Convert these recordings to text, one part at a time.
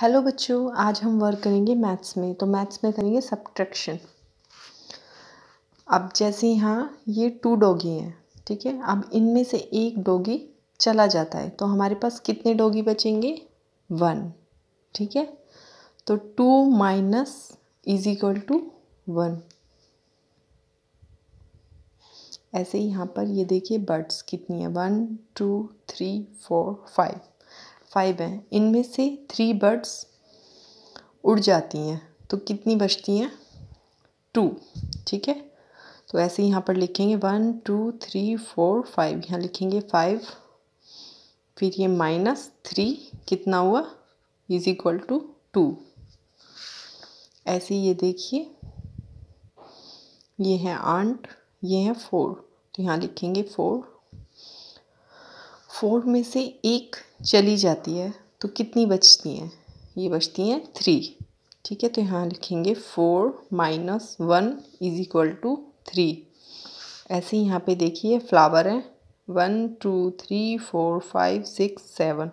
hello बच्चों आज हम वर्क करेंगे मैथ्स में तो मैथ्स में करेंगे सब्ट्रैक्शन अब जैसे यहाँ ये टू डॉगी हैं ठीक है अब इनमें से एक डॉगी चला जाता है तो हमारे पास कितने डॉगी बचेंगे वन ठीक है तो two minus is equal to one ऐसे यहाँ पर ये देखिए बर्ड्स कितनी है one two three four five five हैं इनमें से थ्री बर्ड्स उड़ जाती हैं तो कितनी बचती हैं टू ठीक है तो ऐसे यहाँ पर लिखेंगे one two three four five यहाँ लिखेंगे फाइव फिर ये माइनस थ्री कितना हुआ इज इक्वल टू टू ऐसे ये देखिए ये है आठ ये है फोर तो यहाँ लिखेंगे फोर फोर में से एक चली जाती है तो कितनी बचती हैं ये बचती हैं थ्री ठीक है तो यहाँ लिखेंगे four minus one is equal to three ऐसे यहाँ पे देखिए फ्लावर है one two three four five six seven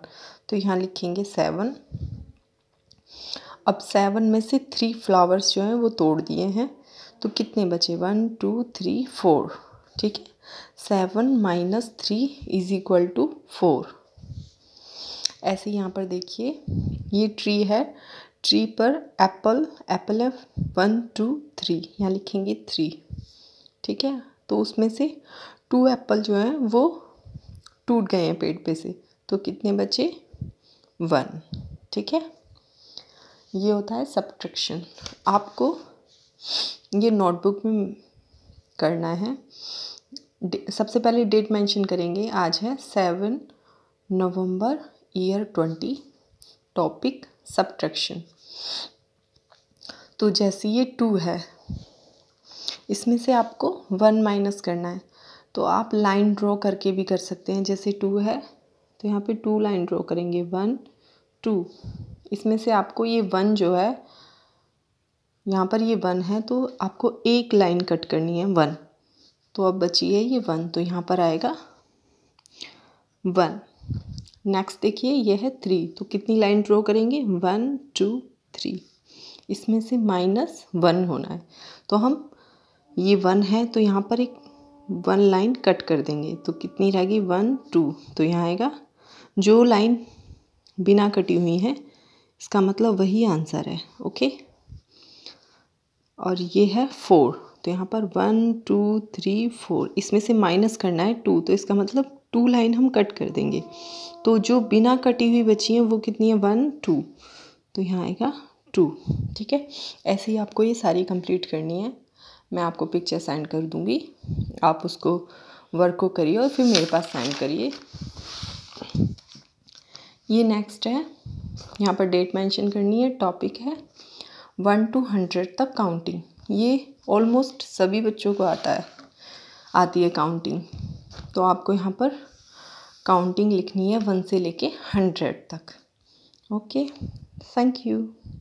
तो यहाँ लिखेंगे सेवन अब सेवन में से थ्री फ्लावर्स जो हैं वो तोड़ दिए हैं तो कितने बचे वन टू थ्री फोर ठीक है seven minus three is equal to four ऐसे यहाँ पर देखिए ये ट्री है ट्री पर एप्पल एप्पल है वन टू थ्री यहाँ लिखेंगे थ्री ठीक है तो उसमें से टू एप्पल जो हैं वो टूट गए हैं पेड़ पे से तो कितने बचे वन ठीक है ये होता है सब्ट्रक्शन आपको ये नोटबुक में करना है सबसे पहले डेट मेंशन करेंगे आज है seven November year twenty topic subtraction तो जैसे ये टू है इसमें से आपको वन माइनस करना है तो आप लाइन ड्रॉ करके भी कर सकते हैं जैसे टू है तो यहाँ पे टू लाइन ड्रॉ करेंगे वन टू इसमें से आपको ये वन जो है यहाँ पर ये वन है तो आपको एक लाइन कट करनी है वन तो अब बची है ये वन तो यहाँ पर आएगा वन नेक्स्ट देखिए यह है थ्री तो कितनी लाइन ड्रॉ करेंगे वन टू थ्री इसमें से माइनस वन होना है तो हम ये वन है तो यहाँ पर एक वन लाइन कट कर देंगे तो कितनी रहेगी वन टू तो यहाँ आएगा जो लाइन बिना कटी हुई है इसका मतलब वही आंसर है ओके और ये है फोर तो यहाँ पर वन टू थ्री फोर इसमें से माइनस करना है टू तो इसका मतलब टू लाइन हम कट कर देंगे तो जो बिना कटी हुई बची हैं वो कितनी है वन टू तो यहाँ आएगा टू ठीक है ऐसे ही आपको ये सारी कंप्लीट करनी है मैं आपको पिक्चर सेंड कर दूँगी आप उसको वर्क को करिए और फिर मेरे पास सेंड करिए ये नेक्स्ट है यहाँ पर डेट मेंशन करनी है टॉपिक है वन टू हंड्रेड तक काउंटिंग ये ऑलमोस्ट सभी बच्चों को आता है आती है काउंटिंग तो आपको यहाँ पर काउंटिंग लिखनी है वन से लेके हंड्रेड तक ओके थैंक यू